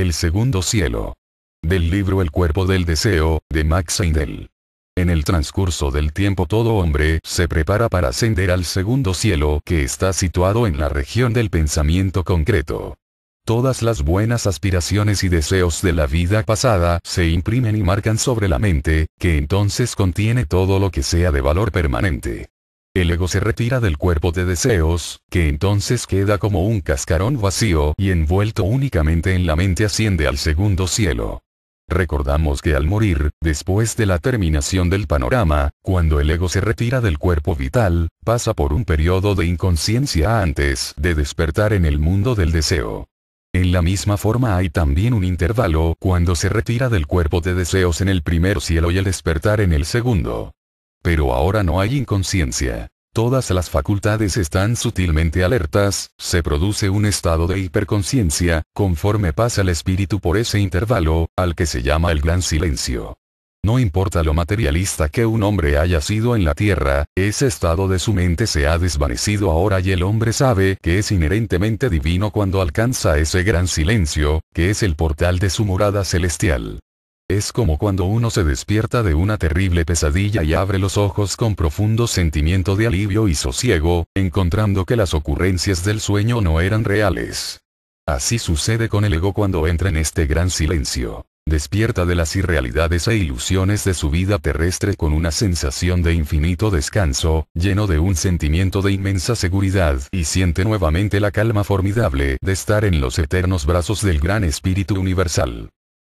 El segundo cielo. Del libro El cuerpo del deseo, de Max Heindel. En el transcurso del tiempo todo hombre se prepara para ascender al segundo cielo que está situado en la región del pensamiento concreto. Todas las buenas aspiraciones y deseos de la vida pasada se imprimen y marcan sobre la mente, que entonces contiene todo lo que sea de valor permanente el ego se retira del cuerpo de deseos, que entonces queda como un cascarón vacío y envuelto únicamente en la mente asciende al segundo cielo. Recordamos que al morir, después de la terminación del panorama, cuando el ego se retira del cuerpo vital, pasa por un periodo de inconsciencia antes de despertar en el mundo del deseo. En la misma forma hay también un intervalo cuando se retira del cuerpo de deseos en el primer cielo y el despertar en el segundo. Pero ahora no hay inconsciencia. Todas las facultades están sutilmente alertas, se produce un estado de hiperconciencia, conforme pasa el espíritu por ese intervalo, al que se llama el gran silencio. No importa lo materialista que un hombre haya sido en la tierra, ese estado de su mente se ha desvanecido ahora y el hombre sabe que es inherentemente divino cuando alcanza ese gran silencio, que es el portal de su morada celestial. Es como cuando uno se despierta de una terrible pesadilla y abre los ojos con profundo sentimiento de alivio y sosiego, encontrando que las ocurrencias del sueño no eran reales. Así sucede con el ego cuando entra en este gran silencio. Despierta de las irrealidades e ilusiones de su vida terrestre con una sensación de infinito descanso, lleno de un sentimiento de inmensa seguridad, y siente nuevamente la calma formidable de estar en los eternos brazos del gran espíritu universal.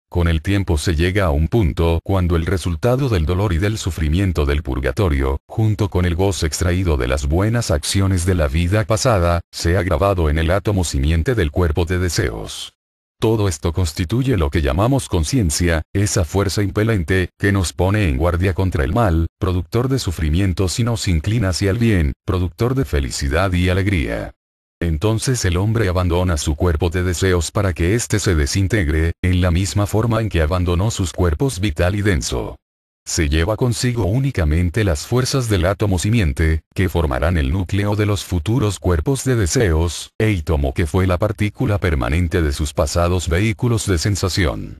Con el tiempo se llega a un punto cuando el resultado del dolor y del sufrimiento del purgatorio, junto con el gozo extraído de las buenas acciones de la vida pasada, se ha grabado en el átomo simiente del cuerpo de deseos. Todo esto constituye lo que llamamos conciencia, esa fuerza impelente, que nos pone en guardia contra el mal, productor de sufrimiento, y nos inclina hacia el bien, productor de felicidad y alegría. Entonces el hombre abandona su cuerpo de deseos para que éste se desintegre, en la misma forma en que abandonó sus cuerpos vital y denso. Se lleva consigo únicamente las fuerzas del átomo simiente, que formarán el núcleo de los futuros cuerpos de deseos, e ítomo que fue la partícula permanente de sus pasados vehículos de sensación.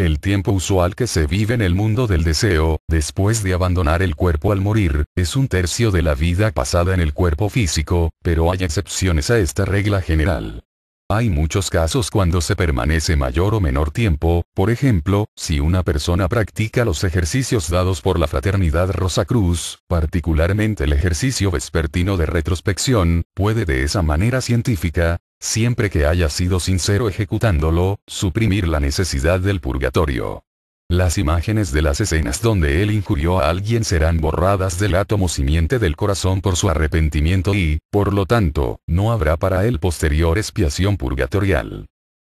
El tiempo usual que se vive en el mundo del deseo, después de abandonar el cuerpo al morir, es un tercio de la vida pasada en el cuerpo físico, pero hay excepciones a esta regla general. Hay muchos casos cuando se permanece mayor o menor tiempo, por ejemplo, si una persona practica los ejercicios dados por la Fraternidad Rosa Cruz, particularmente el ejercicio vespertino de retrospección, puede de esa manera científica, siempre que haya sido sincero ejecutándolo, suprimir la necesidad del purgatorio. Las imágenes de las escenas donde él injurió a alguien serán borradas del átomo simiente del corazón por su arrepentimiento y, por lo tanto, no habrá para él posterior expiación purgatorial.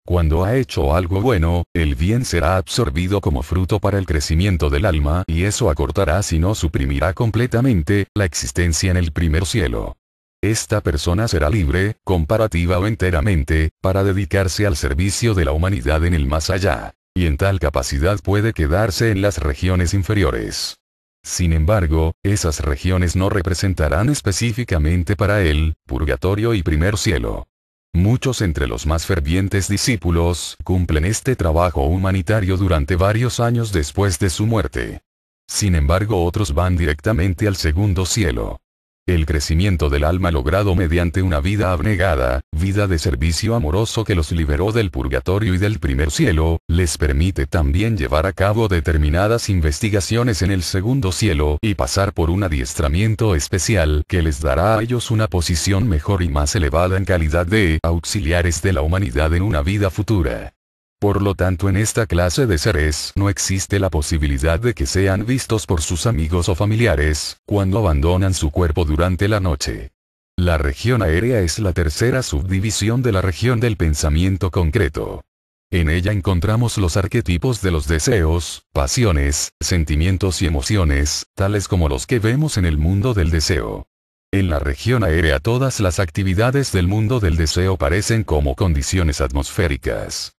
Cuando ha hecho algo bueno, el bien será absorbido como fruto para el crecimiento del alma y eso acortará si no suprimirá completamente la existencia en el primer cielo. Esta persona será libre, comparativa o enteramente, para dedicarse al servicio de la humanidad en el más allá. Y en tal capacidad puede quedarse en las regiones inferiores. Sin embargo, esas regiones no representarán específicamente para él, purgatorio y primer cielo. Muchos entre los más fervientes discípulos cumplen este trabajo humanitario durante varios años después de su muerte. Sin embargo, otros van directamente al segundo cielo. El crecimiento del alma logrado mediante una vida abnegada, vida de servicio amoroso que los liberó del purgatorio y del primer cielo, les permite también llevar a cabo determinadas investigaciones en el segundo cielo y pasar por un adiestramiento especial que les dará a ellos una posición mejor y más elevada en calidad de auxiliares de la humanidad en una vida futura. Por lo tanto en esta clase de seres no existe la posibilidad de que sean vistos por sus amigos o familiares, cuando abandonan su cuerpo durante la noche. La región aérea es la tercera subdivisión de la región del pensamiento concreto. En ella encontramos los arquetipos de los deseos, pasiones, sentimientos y emociones, tales como los que vemos en el mundo del deseo. En la región aérea todas las actividades del mundo del deseo parecen como condiciones atmosféricas.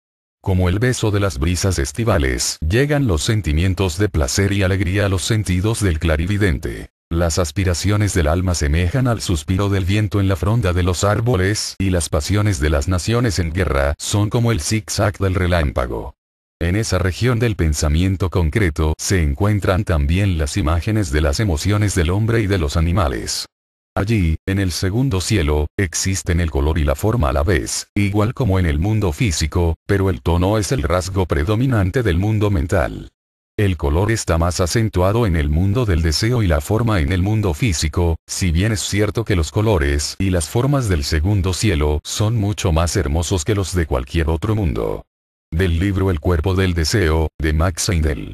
Como el beso de las brisas estivales, llegan los sentimientos de placer y alegría a los sentidos del clarividente. Las aspiraciones del alma semejan al suspiro del viento en la fronda de los árboles, y las pasiones de las naciones en guerra son como el zigzag del relámpago. En esa región del pensamiento concreto se encuentran también las imágenes de las emociones del hombre y de los animales. Allí, en el segundo cielo, existen el color y la forma a la vez, igual como en el mundo físico, pero el tono es el rasgo predominante del mundo mental. El color está más acentuado en el mundo del deseo y la forma en el mundo físico, si bien es cierto que los colores y las formas del segundo cielo son mucho más hermosos que los de cualquier otro mundo. Del libro El cuerpo del deseo, de Max Heindel.